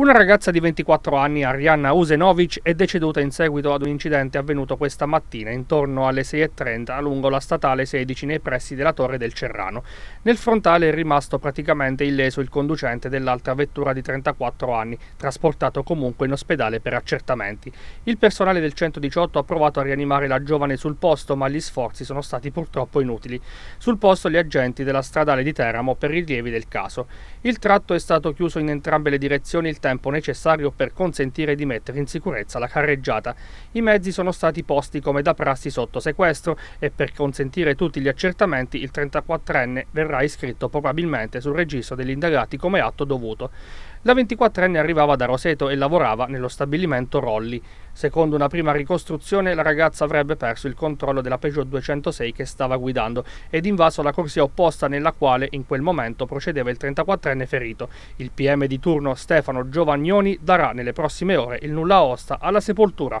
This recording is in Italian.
Una ragazza di 24 anni, Arianna Usenovic, è deceduta in seguito ad un incidente avvenuto questa mattina intorno alle 6.30 lungo la statale 16 nei pressi della Torre del Cerrano. Nel frontale è rimasto praticamente illeso il conducente dell'altra vettura di 34 anni, trasportato comunque in ospedale per accertamenti. Il personale del 118 ha provato a rianimare la giovane sul posto, ma gli sforzi sono stati purtroppo inutili. Sul posto gli agenti della stradale di Teramo per rilievi del caso. Il tratto è stato chiuso in entrambe le direzioni il tempo necessario per consentire di mettere in sicurezza la carreggiata. I mezzi sono stati posti come da prassi sotto sequestro e per consentire tutti gli accertamenti il 34enne verrà iscritto probabilmente sul registro degli indagati come atto dovuto. La 24enne arrivava da Roseto e lavorava nello stabilimento Rolli. Secondo una prima ricostruzione, la ragazza avrebbe perso il controllo della Peugeot 206 che stava guidando ed invaso la corsia opposta nella quale in quel momento procedeva il 34enne ferito. Il PM di turno Stefano Giovagnoni darà nelle prossime ore il nulla osta alla sepoltura.